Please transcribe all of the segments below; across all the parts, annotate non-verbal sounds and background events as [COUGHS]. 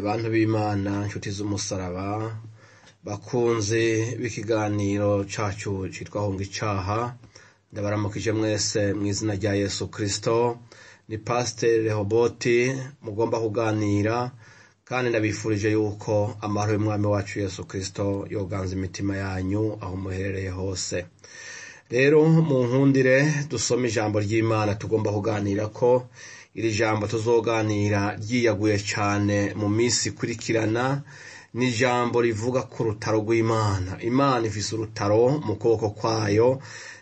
bantu b'imana inshuti z'umusaraba bakunze b'ikiganiro cyacu cyitwa hunga icyaha ndabaramukije mwese mu izina rya yesu kirisito ni pasiteri rehoboti mugomba kuganira kandi ndabifurije yuko amahoro y'umwami wacu yesu kirisito yoganza imitima yanyu aho muherereye hose rero mu nkundire dusoma ijambo ry'imana tugomba kuganira ko iri jambo tuzoganira ryiyaguye cyane mu minsi ikurikirana ni ijambo rivuga ku rutaro rw'imana imana ifise urutaro mu kuboko kwayo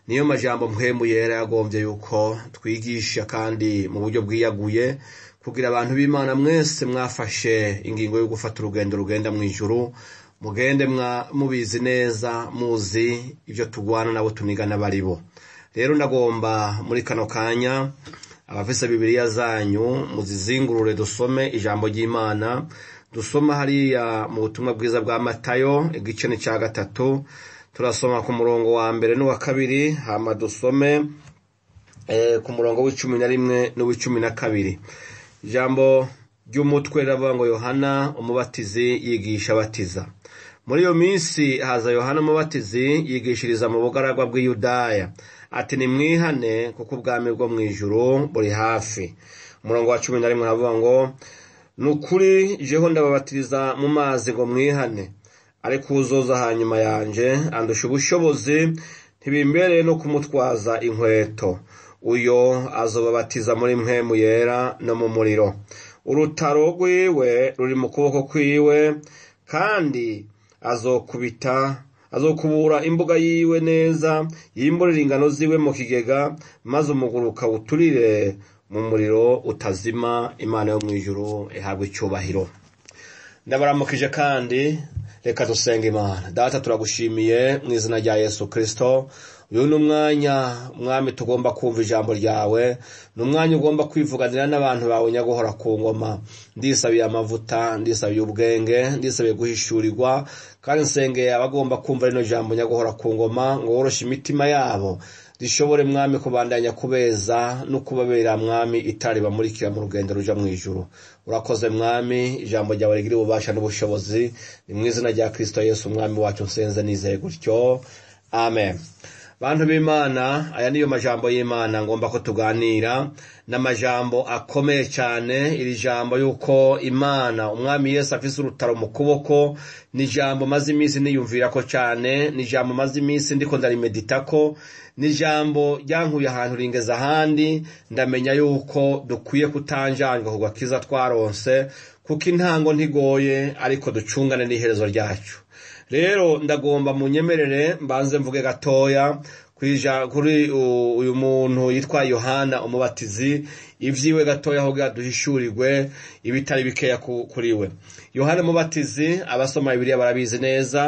niyo majambo mpemu yera yagombye yuko twigisha kandi mu buryo bwiyaguye kugira abantu b'imana mwese mwafashe ingingo yo gufata urugendo rugenda mu ijuru mugende mubizi neza muzi ibyo turwana nabo tunigana baribo rero ndagomba muri kano kanya abafise bibiliya zanyu muzizingurure dusome ijambo ry'imana dusoma hariya mu butumwa bwiza bwa matayo igice ni cya gatatu turasoma ku murongo wa mbere n'uwa kabiri hama dusome eh, ku murongo w'icumi na rimwe n'uw'icumi na kabiri ijambo ry'umutwe riravuga ngo yohana umubatizi yigisha abatiza muri iyo minsi haza yohana umubatizi yigishiriza mu bugaragwa bw'iyudaya ati nimwihane kuko ubwami bwo mu ijuru buri hafi umurongo wa cumi na rimwe aravuga ngo ni ukuri jeho ndababatiriza mu mazi ngo mwihane ariko uzoza hanyuma yanjye andusha ubushobozi ntibimbere no kumutwaza inkweto uyo azobabatiza muri mpemu yera no mu muriro urutaro rwiwe ruri mu kuboko kwiwe kandi azokubita azokubura imbuga yiwe neza yimburire ingano ziwe mu kigega maze umuguruka ukawuturire mu muriro utazima imana yo mu ijuru ihabwa icyubahiro ndabaramukije kandi reka dusenga imana data turagushimiye mu izina rya yesu kirisito uyu ni umwanya mwami tugomba kumva ijambo ryawe ni umwanya ugomba kwivuganira n'abantu bawe nyaguhora ku ngoma ndisabiye amavuta ndisabiye ubwenge ndisabiye guhishurirwa kandi nsengeye abagomba kumva rino jambo nyaguhora ku ngoma ngo woroshe imitima yabo rishobore mwami kubandanya kubeza no kubabera mwami itari bamurikira mu rugendo rujya mu ijuru urakoze mwami ijambo ryawe rigira ububasha n'ubushobozi ni mu izina rya kristo yesu umwami wacu nsenze nizeye gutyo amen bantu b'imana aya niyo majambo y'imana ngomba kutuganira n'amajambo akomeye cyane iri jambo yuko imana umwami yesu afise urutaro mu kuboko ni jambo maze iminsi niyumvira ko cyane ni jambo maze iminsi ndiko ndarimedita ko ni jambo ryankuye ahantu ringeze ahandi ndamenya yuko dukwiye kutanjangwa ku gakiza twaronse kuko intango ntigoye ariko ducungane n'iherezo ryacu rero ndagomba munyemerere mbanze mvuge gatoya kwija kuri uyu muntu yitwa yohana umubatizi ibyiwe gatoya aho duhishurirwe ibitari bikeya kuri we yohana umubatizi abasoma ibiriya barabizi neza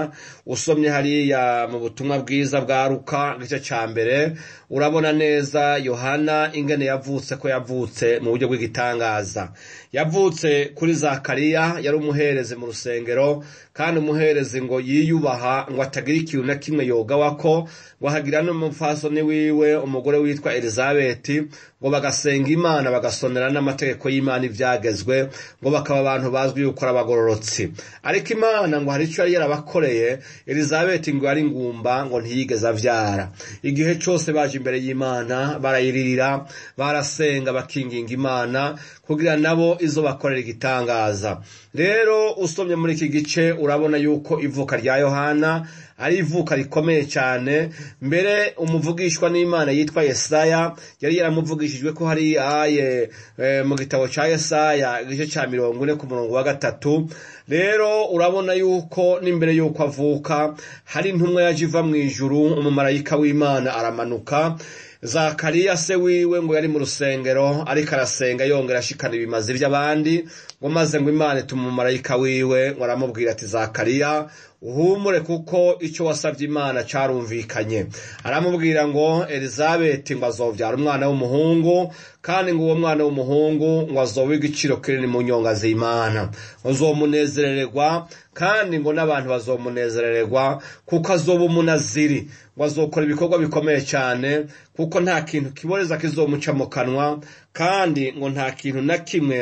usomye hariya mu butumwa bwiza bwa ruka igice cya mbere urabona neza yohana ingene yavutse ko yavutse mu buryo bw'igitangaza yavutse kuri zakariya yari umuhereze mu rusengero kandi umuhereze ngo yiyubaha ngo atagira ikintu na kimwe yogawako ngo ahagira n'umupfasoni wiwe umugore witwa elizabeti ngo bagasenga imana bagasonera n'amategeko y'imana ibyagezwe ngo bakaba abantu bazwi yuko ari abagororotsi ariko imana ngo hari icyo yari yarabakoreye elizabeti ngo yari ingumba ngo ntiyigeze abyara igihe cyose baje imbere y'imana barayiririra barasenga bakinginga imana kugira nabo izo bakorera igitangaza rero usomye muri iki gice urabona yuko ivuka rya yohana ari ivuka rikomeye cyane mbere umuvugishwa n'imana yitwa yesaya yari yaramuvugishijwe ko hari aye eh, mu gitabo cya yesaya igice cya mirongo ine ku murongo wa gatatu rero urabona yuko n'imbere yuko avuka hari intumwa yaje iva mu ijuru umumarayika w'imana aramanuka zakariya se wiwe ngo yari mu rusengero ariko arasenga yongera ashikana ibimaze by'abandi ngo maze ngo imana ituma umumarayika wiwe ngo aramubwira ati zakariya uhumure kuko icyo wasabye imana cyarumvikanye aramubwira ngo elizabeth ngo azobyara umwana w'umuhungu kandi ngo uwo mwana w'umuhungu ngo azobe igiciro kinini mu nyonga z'imana azomunezererwa kandi ngo n'abantu bazomunezererwa kuko azoba umunaziri ngo azokora ibikorwa bikomeye cyane kuko nta kintu kiboreza kizomuca mu kanwa kandi ngo nta kintu na kimwe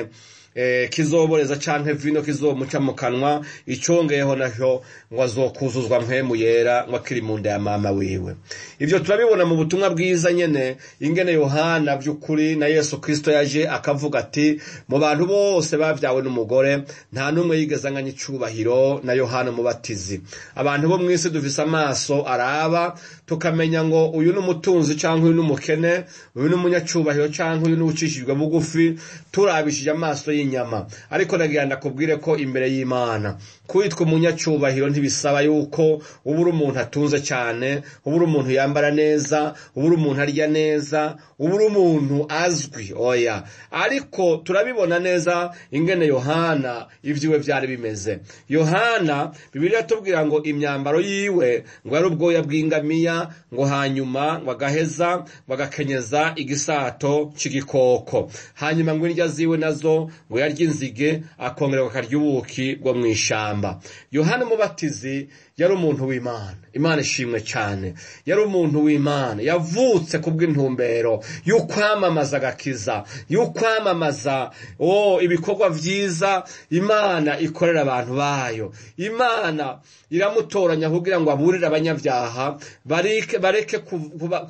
Eh, kizoboreza canke vino kizomuca mu kanwa icyongeyeho nacyo ngo azokuzuzwa mpemu yera ngo akiri mu nda ya mama wiwe ibyo turabibona mu butumwa bwiza nyene ingene yohana by'ukuri na yesu kirisito yaje akavuga ati mu bantu bose babyawe n'umugore nta n'umwe yigeze anganya icyubahiro na yohana umubatizi abantu bo mu isi duvise amaso araba tukamenya ngo uyu ni umutunzi cyangwa uyu ni umukene uyu ni umunyacubahiro cyangwa uyu ni ucishijwe bugufi turabishije amaso y'inyenyeri inyama ariko nagira kubwire ko imbere y'imana kwitwa umunyacyubahiro ntibisaba yuko uba uri umuntu atunze cyane uba uri umuntu yambara neza uba uri umuntu arya neza uba uri umuntu azwi oya ariko turabibona neza ingene yohana ibyiwe byari bimeze yohana bibiri tubwira ngo imyambaro yiwe ngo ari ubwoya bw'ingamiya ngo hanyuma ngo agaheza ngo agakenyeza igisato cy'igikoko hanyuma ngo indya ziwe nazo ngo buya ry'inzige akongera akarya ubuki bwo mu ishyamba yohana umubatizi yari umuntu w'imana imana ishimwe cyane yari umuntu w'imana yavutse ku bw'intumbero yo kwamamaza agakiza yo kwamamaza oh, ibikorwa byiza imana ikorera abantu bayo imana iramutoranya kugira ngo aburire abanyabyaha bareke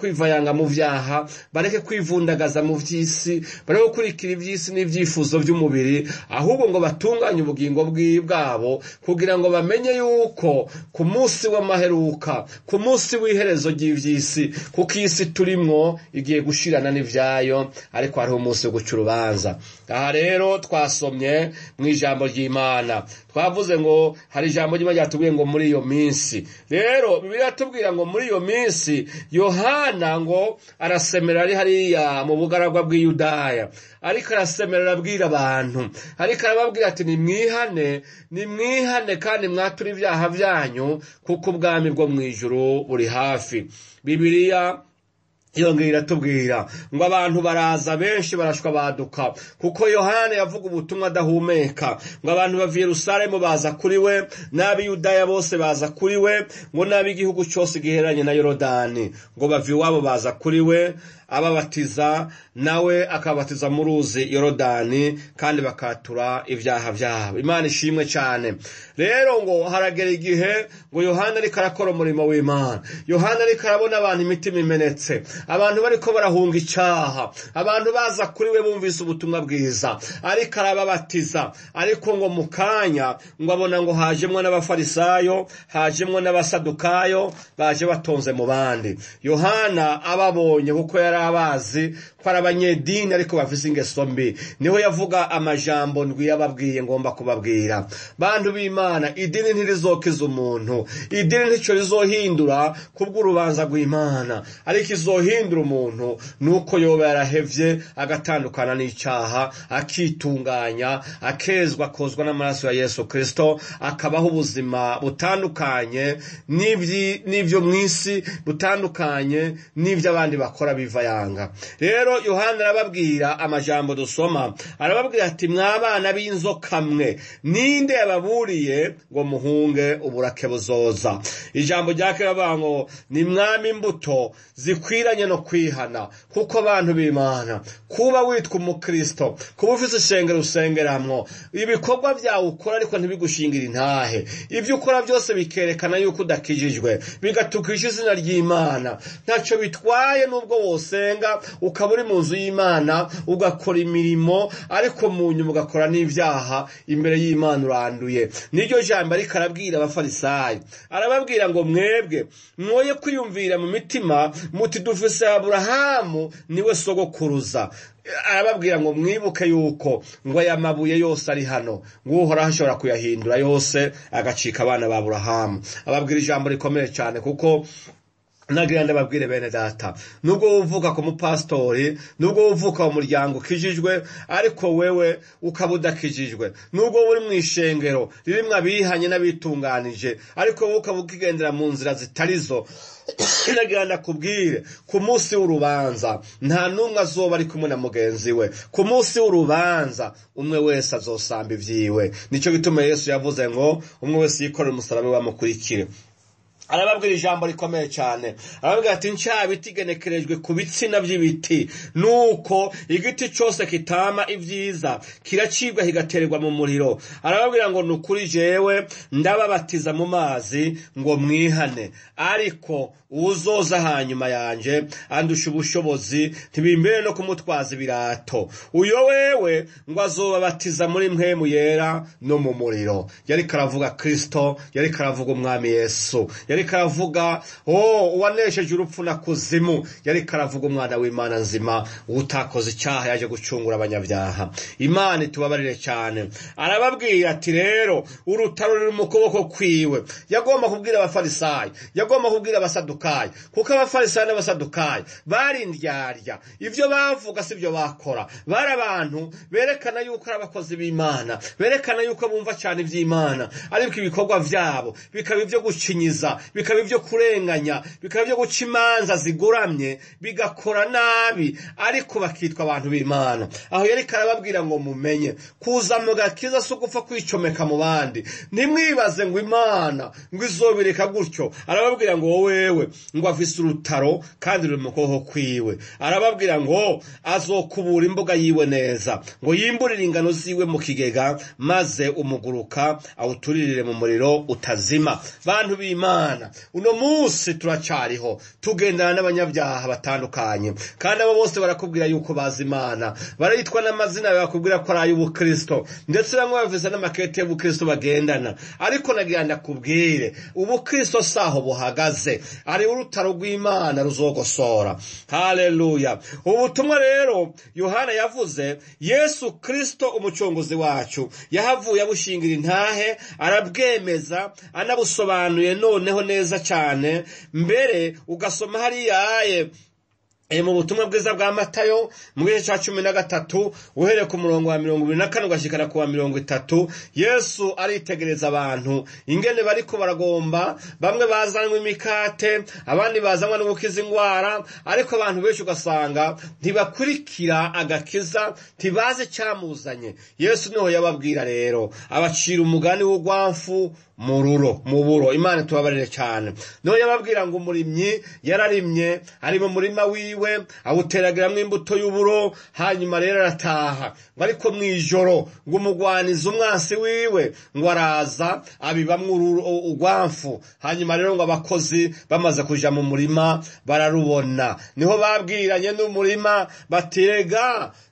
kwivayanga mu byaha bareke kwivundagaza mu by'isi bareke gukurikira iby'isi n'ibyifuzo by'umubiri ahubwo ngo batunganye ubugingo bwabo kugira ngo bamenye yuko ku munsi w'amaheruka ku munsi w'iherezo ry'iby'isi kuko iyi si turimo igiye gushirana n'ibyayo ariko hariho umunsi wo guca urubanza aha rero twasomye mu ijambo ry'imana bavuze ngo hari ijambo ry'imana ryatubwiye ngo muri iyo minsi rero bibiliya iratubwira ngo muri iyo minsi yohana ngo arasemera ari hariya mu bugaragwa bw'iyudaya ariko arasemera arabwira abantu ariko arababwira ati nimwihane nimwihane kandi mwature ibyaha byanyu kuko ubwami bwo mu ijoro buri hafi bibiriya yongera iratubwira ngo abantu baraza benshi barashwa baduka kuko yohana yavuga ubutumwa adahumeka ngo abantu bava yerusalemu baza kuri we n'abiyudaya bose baza kuri we ngo n'ab'igihugu cyose giheranye na yorodani ngo bava iwabo baza kuri we ababatiza nawe akabatiza mu ruzi yorodani kandi bakatura ibyaha byabo imana ishimwe cyane rero ngo haragera igihe ngo yohana ariko arakora umurimo w'imana yohana ariko arabona abantu imitima imenetse abantu bariko barahunga icyaha abantu baza kuri we bumvise ubutumwa bwiza ariko arababatiza ariko ngo mu kanya ngo abona ngo hajemo n'abafarisayo hajemo n'abasadukayo baje batonze mu bandi yohana ababonye kuko yari abazi hari abanyedini ariko bafise ingeso mbi niho yavuga amajambo ndwi yababwiye ngomba kubabwira bantu b'imana idini ntirizokiza umuntu idini ntico rizohindura kubw'urubanza rw'imana ariko izohindura umuntu ni uko yoba yarahebye agatandukana n’icyaha akitunganya akezwa kozwa n'amaraso ya yesu kristo akabaho ubuzima butandukanye n'ibyo mu isi butandukanye n'ibyo abandi bakora biva yanga rero yohana arababwira amajambo dusoma arababwira ati mwabana b'inzoka mwe ninde yababuriye ngo muhunge uburake buzoza ijambo rya kera ngo ni mwami imbuto zikwiranye no kwihana kuko abantu b'imana kuba witwa umukristo kuba ufite ishengero usengeramwo ibikorwa byawe ukora ariko ntibigushingira intahe ibyo ukora byose bikerekana yuko udakijijwe bigatukisha izina ry'imana ntacyo bitwaye n'ubwo wosenga ukaba uri mu nzu y'imana ugakora imirimo ariko mu nyuma ugakora n'ibyaha imbere y'imana uranduye niryo jambo ariko arabwira abafarisayo arababwira ngo mwebwe mwoye kwiyumvira mu mitima muti dufise aburahamu niwe sogokuruza arababwira ngo mwibuke yuko ngo aya mabuye yose ari hano ng'uhoraho ashobora kuyahindura yose agacika abana ba burahamu ababwira ijambo rikomeye cyane kuko nagira ndababwire bene data nubwo wuvuka ku mupasitori nubwo wuvuka mu muryango ukijijwe ariko wewe ukaba udakijijwe nubwo uri mu ishengero ririmo abihanye n'abitunganije ariko wowe ukaba ukigendera mu nzira zitari zo [COUGHS] nagira ndakubwire ku munsi w'urubanza nta n'umwe azoba ari kumwe na mugenzi we ku munsi w'urubanza umwe wese azosamba ibyiwe nicyo gituma yesu yavuze ngo umwe wese yikorera umusaraba we amukurikire arababwira ijambo rikomeye cyane arababwira ati nshya biti igenekerejwe ku bitsina by'ibiti nuko igiti cyose kitama ibyiza kiracibwa kigaterwa mu muriro arababwira ngo ni ukuri jewe ndababatiza mu mazi ngo mwihane ariko uzoza hanyuma yanjye andusha ubushobozi ntibimbere no kumutwaza ibirato uyo wewe ngo azobabatiza muri mwemu yera no mu muriro yari karavuga kirisito yari karavuga umwami yesu yari karavuga oh, uwanesheje urupfu na kuzimu yari karavuga umwana w'imana nzima utakoze icyaha yaje gucungura abanyabyaha imana itubabarire cyane arababwira ati rero urutaro ruri mu kuboko kwiwe yagomba kubwira abafarisayi yagomba kubwira abasadukayi kuko abafarisayi n'abasadukayi bari indyarya ibyo bavuga si byo bakora bari abantu berekana yuko ari abakozi b'imana berekana yuko bumva cyane iby'imana ariko ibikorwa byabo bikaba ibyo gukinyiza bikaba ibyo kurenganya bikaba ibyo guca imanza ziguramye bigakora nabi ariko bakitwa abantu b'imana aho yari karababwira ngo mumenye kuza mu gakiza si ugupfa kwicomeka mu bandi ntimwibaze ngo imana ngo izobireka gutyo arababwira ngo wowewe ngo afise urutaro kandi ruri mu kuboko kwiwe arababwira ngo azokubura imbuga yiwe neza ngo yimburire ingano ziwe mu kigega maze umuguruka awuturirire mu muriro utazima bantu b'imana imana uno munsi turacyariho tugendana n'abanyabyaha batandukanye kandi abo bose barakubwira yuko bazi imana barayitwa n'amazina bakubwira ko ari ay'ubukirisito ndetse bamwe bavuze n'amakete y'ubukirisito bagendana ariko nagira ndakubwire ubukristo si aho buhagaze ari urutaro rw'imana ruzogosora hareruya ubutumwa rero yohana yavuze yesu kirisito umucunguzi wacu yahavuye abushingira intahe arabwemeza anabusobanuye noneho neza cyane mbere ugasoma hariya eh, eh, mu butumwa bwiza bwa matayo mu gice cya cumi na gatatu uhereye ku murongo wa mirongo irindwi na kane ugashyikana ku wa mirongo itatu yesu aritegereza abantu ingene bari ko baragomba bamwe bazanywe imikate abandi bazanywe no gukiza indwara ariko abantu benshi ugasanga ntibakurikira agakiza ntibazi cyamuzanye yesu niho yababwira rero abacira umugani w'urwamfu mu ruro mu buro imana tubabarire cyane niyo yababwira ngo umurimyi yararimye ari mu murima wiwe awuteragiramo imbuto y'uburo hanyuma rero arataha ngo ariko mu ijoro ngo umugwanize umwansi wiwe ngo araza abibamwe urwamfu hanyuma rero ngo abakozi bamaze kujya mu murima bararubona niho babwiranye n'umurima batirega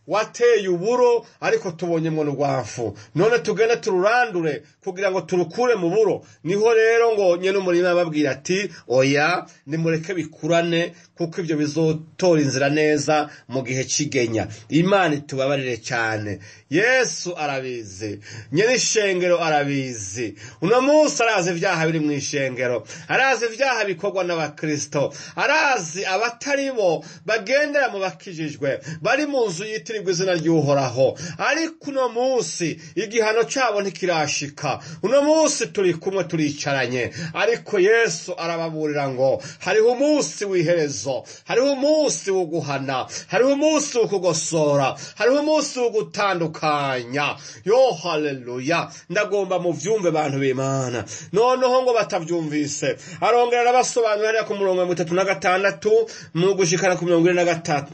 wateye uburo ariko tubonye mu rwafu none tugende tururandure kugira ngo turukure mu buro niho rero ngo nyine umurima ababwira ati oya nimureke bikurane kuko ibyo bizotora inzira neza mu gihe kigenya imana itubabarire cyane yesu arabizi nyine ishengero arabizi uno munsi arazi ibyaha biri mu ishengero arazi ibyaha bikorwa n’abakristo arazi abatari bo bagendera mu bakijijwe bari mu nzu yitiriwe hitirirwa izina ry'uhoraho ariko uno munsi igihano cyabo ntikirashika uno munsi turi kumwe turicaranye ariko yesu arababurira ngo hariho umunsi w'iherezo hariho umunsi wo guhana hariho umunsi wo kugosora hariho umunsi wo gutandukanya yo haleluya ndagomba mubyumve bantu b'imana noneho ngo batabyumvise arongera arabasobanurira hariya ku murongo mirongo itatu na gatandatu mu gushikana ku mirongo ine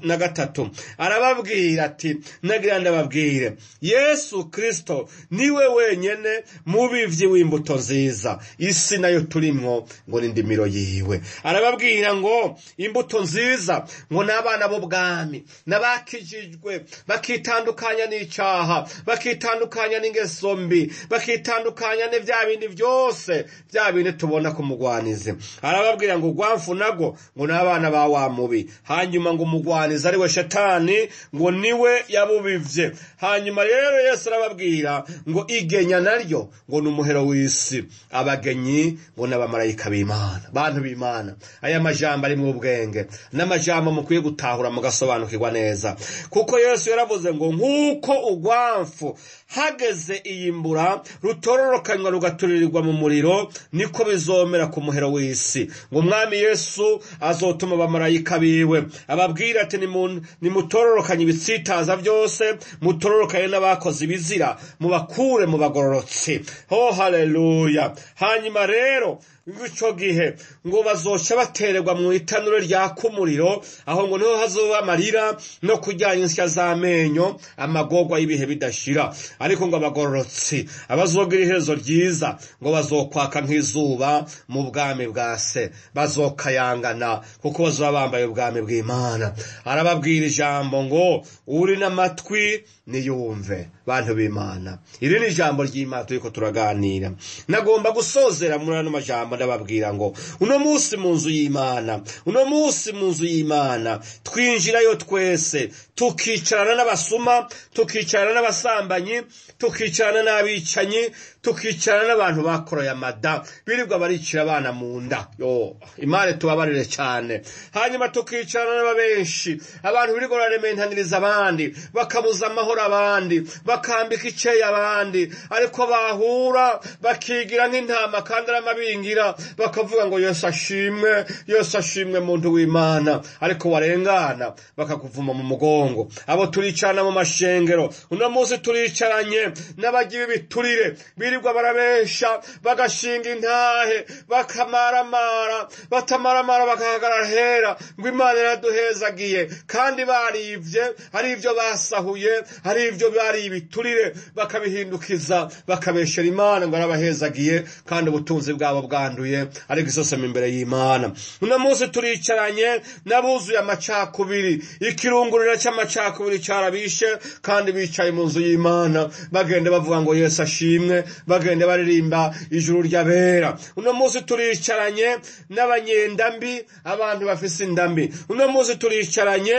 na gatatu arababwira ati nagira ndababwire yesu kirisito niwe wenyine mubibyi w'imbuto nziza isi nayo turimo ngo ni indimiro yiwe arababwira ngo imbuto nziza ngo ni abana b'ubwami n'abakijijwe bakitandukanya n'icyaha bakitandukanya n'ingeso mbi bakitandukanya ni bya bindi byose bya bindi tubona ku mugwanizi arababwira ngo ugwamfu nago ngo ni abana ba wa mubi hanyuma ngo umugwanizi ari we shetani ngo niwe we yabubivye hanyuma rero yesu arababwira ngo igenya naryo ngo ni umuhero w'isi abagenyi ngo ni abamarayika b'imana bantu b'imana aya majambo ari mu bwenge n'amajambo mukwiye gutahura mugasobanukirwa neza kuko yesu yaravuze ngo nk'uko urwamfu hageze iyi mbura rutororokanywa rugaturirirwa mu muriro niko bizomera ku muhero w'isi ngo umwami yesu azotuma abamarayika biwe ababwira ati nimutororokanye ibitsita mubitaza byose mutororokane n'abakoze ibizira mubakure mu bagororotse ho oh, haleluya hanyuma rero w'icyo gihe ngo bazoshya batererwa mu itanuro ryaka umuriro aho ngo niho hazoba amarira no kujyanye insya z'amenyo amagogwa y'ibihe bidashira ariko ngo abagororotsi abazogira iherezo ryiza ngo bazokwaka nk'izuba mu bwami bwa se bazokayangana kuko bazoba bambaye ubwami bw'imana arababwira ijambo ngo uri n'amatwi niyumve bantu b'imana iri ni ijambo ry'imana turi ko turaganira nagomba gusozera muri ano majambo bajya ngo uno munsi mu nzu y'imana uno munsi mu nzu y'imana twinjirayo twese tukicarana n'abasuma tukicarana n'abasambanyi tukicarana n'abicanyi tukicarana n'abantu bakoroye amada birirwa baricira abana mu nda imana tubabarire cyane hanyuma tukicarana n'ababenshi abantu birirwa bararementaniriza abandi bakabuza amahoro abandi bakambika icyeya abandi ariko bahura bakigira nk'intama kandi ari bakavuga ngo yose ashimwe yose ashimwe muntu w'imana ariko warengana bakakuvuma mu mugongo mugongo abo turicana mu mashengero uno munsi turicaranye n'abagira biturire birirwa barabesha bagashinga intahe bakamaramara batamaramara bakahagarara hera ngo imana iraduhezagiye kandi baribye hari ibyo basahuye hari ibyo bari ibiturire bakabihindukiza bakabeshera imana ngo arabahezagiye kandi ubutunzi bwabo bwanduye ariko isosoma imbere y'imana uno munsi turicaranye n'abuzuye amacakubiri ikirungurira cy'amacakubiri cy'amacakubiri cyarabishe kandi bicaye mu nzu y'imana bagenda bavuga ngo yesu ashimwe bagenda baririmba ijuru ry'abera uno munsi turicaranye n'abanyendambi abantu bafise indambi uno munsi turicaranye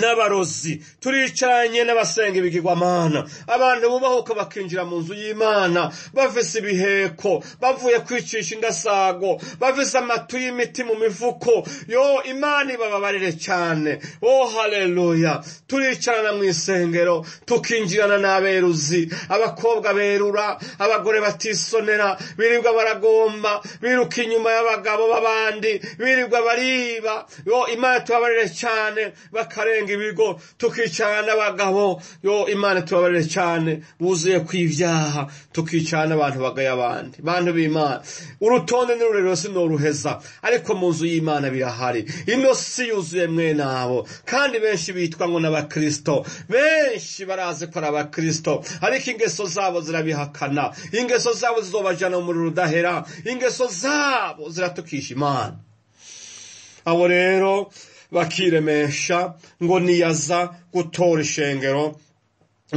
n'abarozi turicaranye n'abasenga ibigirwamana abantu bubahuka bakinjira mu nzu y'imana bavise ibiheko bavuye kwicisha indasago bavise amatu y'imiti mu mivuko yo imana ibababarire cyane oh haleluya turicarana mu isengero tukinjirana n'aberuzi abakobwa berura abagore batisonera birirwa baragomba biruka inyuma y'abagabo b'abandi birirwa bariba yo imana tubabarire cyane bakarenga kurenga ibigo tukicana n'abagabo yo imana tubabarire cyane buzuye ku ibyaha tukicana n'abantu bagaye abandi bantu b'imana urutonde ni rurerure sinoruheza ariko mu nzu y'imana birahari ino si yuzuye mwe nabo kandi benshi bitwa ngo n’abakristo benshi barazi ko ari abakirisito ariko ingeso zabo zirabihakana ingeso zabo zizobajyana muri rudahera ingeso zabo ziratukisha imana abo rero bakiremesha ngo niyaza gutora ishengero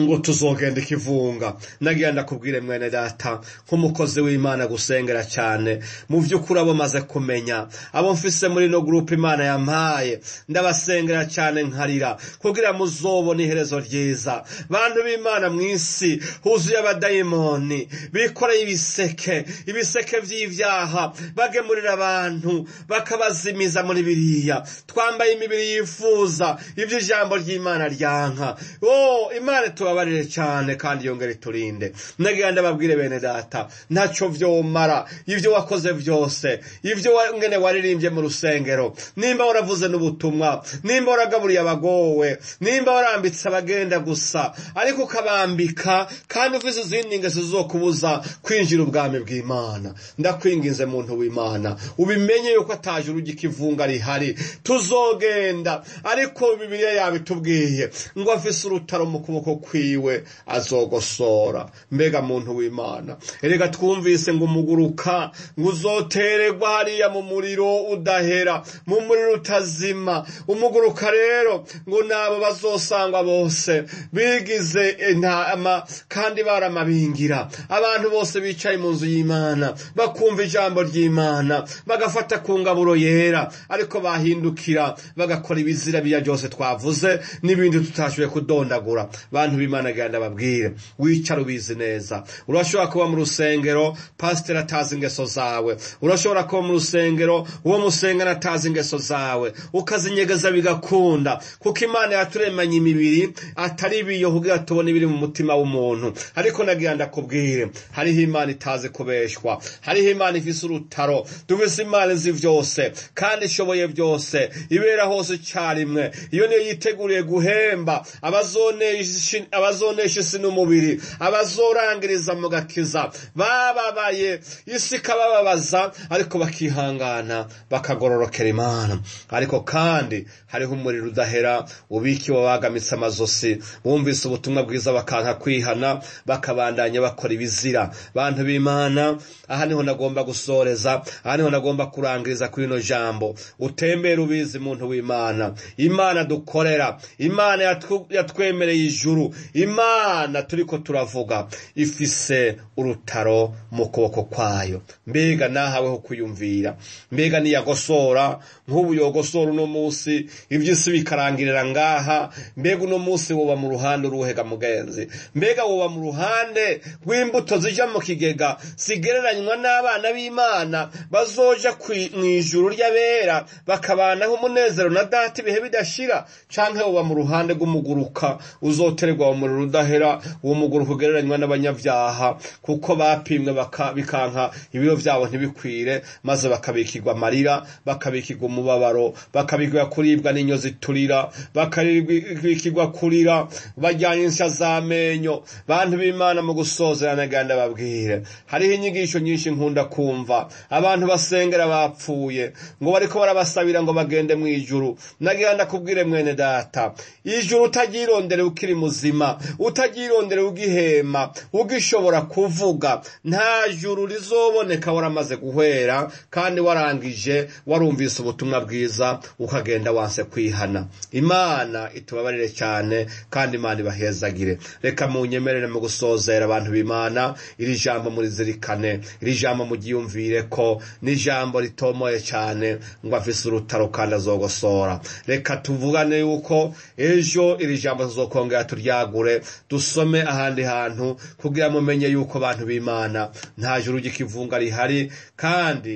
ngo tuzogenda ikivunga nagira ndakubwire mwene data nk'umukozi w'imana gusengera cyane mu by'ukuri abo maze kumenya abo mfise muri ino gurupe imana yampaye ndabasengera cyane nkarira kugira muzobona n’iherezo ryiza bantu b'imana mu isi huzuye abadayimoni bikoreye ibiseke ibiseke by'ibyaha bagemurira abantu bakabazimiza muri biriya twambaye imibiri yifuza iby’ijambo ry'imana ryanka oh imana tubabarire cyane kandi yongere turinde nagira ndababwire bene data ntacyo byomara ibyo wakoze byose ibyo ngene waririmbye mu rusengero nimba waravuze n'ubutumwa nimba waragaburiye abagowe nimba warambitse abagenda gusa ariko ukabambika kandi uvuze izindi ngeso zo kubuza kwinjira ubwami bw'imana ndakwinginze muntu w'imana ubimenye yuko ataje urugikivunga rihari tuzogenda ariko bibiriya yabitubwiye ngo afise urutaro mu kuboko kwe kwiwe azogosora mbega muntu w'imana erega twumvise ngo umuguruka ngo uzotererwa hariya mu muriro udahera mu muriro utazima umuguruka rero ngo nabo bazosangwa bose bigize intama kandi baramabingira abantu bose bicaye mu nzu y'imana bakumva ijambo ry'imana bagafata ku ngaburo yera ariko bahindukira bagakora ibizira biya byose twavuze n'ibindi tutashoboye kudondagura bantu abantu b'imana gana babwire wicara ubizi neza urashobora kuba mu rusengero pasiteri atazi ingeso zawe urashobora kuba mu rusengero uwo musengana atazi ingeso zawe ukazinyegeza bigakunda kuko imana yaturemanye imibiri atari ibiyo kugira tubone ibiri mu mutima w'umuntu ariko nagenda kubwire hariho imana itazi kubeshwa hariho imana ifise urutaro duvise imana izi byose kandi ishoboye byose ibera hose icyarimwe iyo niyo yiteguriye guhemba abazone abazonesha isi n'umubiri abazorangiriza mu gakiza bababaye isi ikabababaza ariko bakihangana bakagororokera imana ariko kandi hariho umuriro udahera ubiki wabagamitse amazosi bumvise ubutumwa bwiza bakanga kwihana bakabandanya bakora ibizira bantu b'imana aha niho nagomba gusoreza aha niho nagomba kurangiriza kuri ino jambo utembera ubizi muntu w'imana imana dukorera imana yatwemereye ijuru imana turi ko turavuga ifise urutaro mu kuboko kwayo mbega nahaweho kuyumvira mbega niyagosora nk'ubu yogosora uno munsi iby'isi bikarangirira ngaha mbega uno munsi woba mu ruhande uruhega mugenzi mbega woba mu ruhande rw'imbuto zijya mu kigega zigereranywa n'abana b'imana bazoja mu ijuru ry'abera bakabana nk'umunezero na data ibihe bidashira cyangwa woba mu ruhande rw'umuguruka uzoterwa wa umuriro udahera uwo mugore ukugereranywa n'abanyabyaha kuko bapimwe bikanka ibiro byabo ntibikwire maze bakabikirwa amarira bakabikirwa umubabaro bakabikirwa kuribwa n'inyo ziturira bakabikirwa kurira bajyanye insya z'amenyo bantu b'imana mu gusozerana agahinda babwire hariho inyigisho nyinshi nkunda kumva abantu basengera bapfuye ngo bariko barabasabira ngo bagende mu ijuru nagira ndakubwire mwene data ijuru utagirondere ukiri muzima ubuzima utagirondera ugihema ugishobora kuvuga nta juru rizoboneka waramaze guhera kandi warangije warumvise ubutumwa bwiza ukagenda wanse kwihana imana itubabarire cyane kandi imana ibahezagire reka munyemerere mu gusozera abantu b'imana iri jambo murizirikane iri jambo mugiyumvire ko n’ijambo ritomoye cyane ngo afise urutaro kandi azogosora reka tuvugane yuko ejo iri jambo tuzokongera turya ducagagure dusome ahandi hantu kugira mumenye yuko abantu b'imana nta juru ry'ikivunga rihari kandi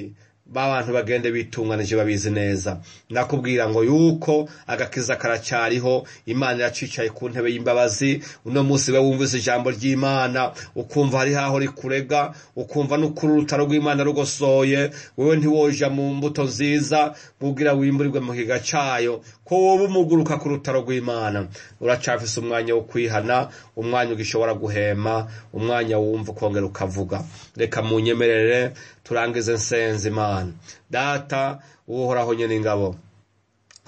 bantu bagende bitunganyije babizi neza nakubwira ngo yuko agakiza karacyariho imana iracicaye ku ntebe y'imbabazi uno munsi we wumvise ijambo ry'imana ukumva hari haho rikurega ukumva n'ukuri urutaro rw'imana rugosoye wowe ntiwoja mu mbuto nziza bwubwira wimburirwe mu kiga cyayo ko wowe umuguruka ku rutaro rw'imana uracyafise umwanya wo kwihana umwanya ugishobora guhema umwanya wumva ukongera ukavuga reka munyemerere turangize nsenze imana imana data uhoraho nyine ingabo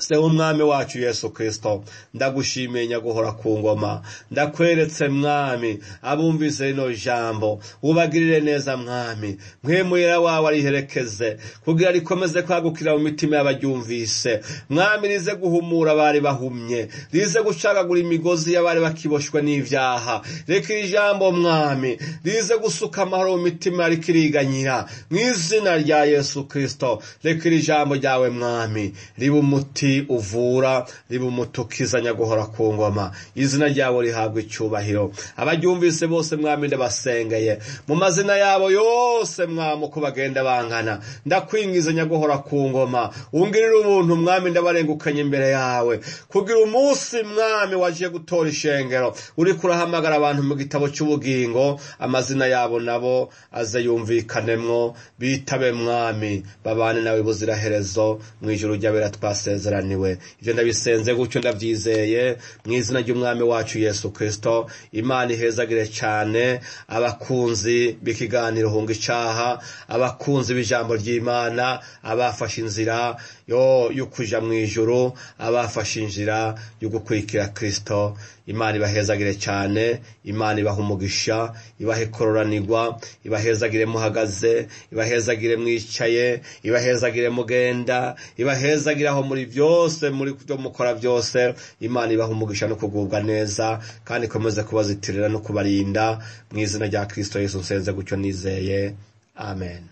se Umwami wacu yesu kirisito ndagushimiye nyaguhora ku ngoma ndakweretse mwami abumvise rino jambo ubagirire neza mwami mwemurira wawe ariherekeze kugira rikomeze kwagukira mu mitima y'abaryumvise mwami rize guhumura abari bahumye rize gucagagura imigozi y'abari bakiboshwe n'ibyaha reka iri jambo mwami rize gusuka amahoro mu mitima rikiriganyira mu izina rya yesu kirisito reka iri jambo ryawe mwami riba umuti uvura umutukizanya guhora ku ngoma izina ryabo rihabwa icyubahiro abaryumvise bose mwami basengeye mu mazina yabo yose mwami uko bagenda bangana ndakwingizanya guhora ku ngoma wungirire umuntu mwami ndabarengukanye imbere yawe kugira umunsi mwami waje gutora ishengero uri kurahamagara abantu mu gitabo cy'ubugingo amazina yabo nabo aze yumvikanemwo bitabe mwami babane nawe buziraherezo mu ijoro ry'abera twasezeranye cyaraniwe ibyo ndabisenze gutyo ndabyizeye mu izina ry'umwami wacu yesu kirisito imana ihezagire cyane abakunzi b'ikiganiro hunga icyaha abakunzi b'ijambo ry'imana abafashe inzira yo kujya mu ijoro abafashe inzira yo gukurikira kirisito imana ibahezagire cyane imana ibaha umugisha ibahe kororanirwa ibahezagire muhagaze ibahezagire mwicaye ibahezagire mugenda ibahezagire aho muri byo byose muri byo mukora byose imana ibaha umugisha no kugubwa neza kandi ikomeze kubazitirira no kubarinda mu izina rya kirisito yesu nsenze gutyo nizeye amen